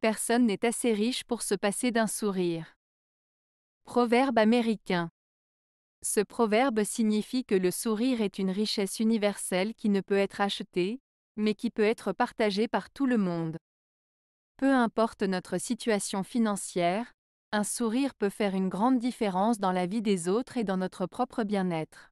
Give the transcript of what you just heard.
Personne n'est assez riche pour se passer d'un sourire. Proverbe américain. Ce proverbe signifie que le sourire est une richesse universelle qui ne peut être achetée, mais qui peut être partagée par tout le monde. Peu importe notre situation financière, un sourire peut faire une grande différence dans la vie des autres et dans notre propre bien-être.